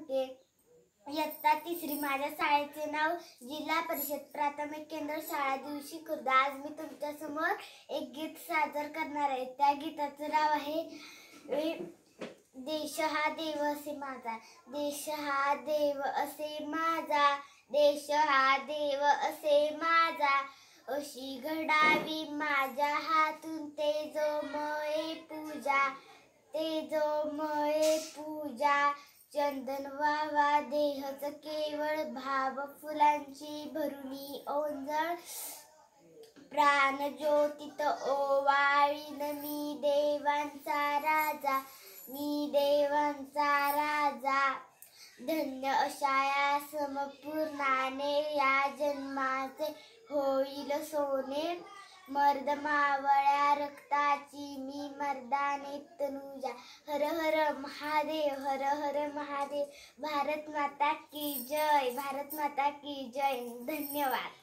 सांगते इयत्ता तिसरी माझ्या शाळेचे नाव जिल्हा परिषद प्राथमिक केंद्र शाळा दिवशी खुर्द आज मी तुमच्यासमोर एक गीत सादर करणार आहे त्या गीताचं नाव आहे देश हा देव असे माझा देश हा देव असे माझा देश हा देव असे माझा अशी घडावी माझ्या हातून ते जो मये पूजा ते जो मये पूजा चंदन वावा देहच केवळ भाव फुलांची भरुणी ओंजळ प्राण ज्योतित ओवाळीन मी देवांचा राजा मी देवांचा राजा धन्य अशाया समपूर्णाने या जन्माचे होईल सोने मर्द मावळ्या रक्ताची मी तनुजा हर हर महादेव हर हर महादेव भारत माता की जय भारत माता की जय धन्यवाद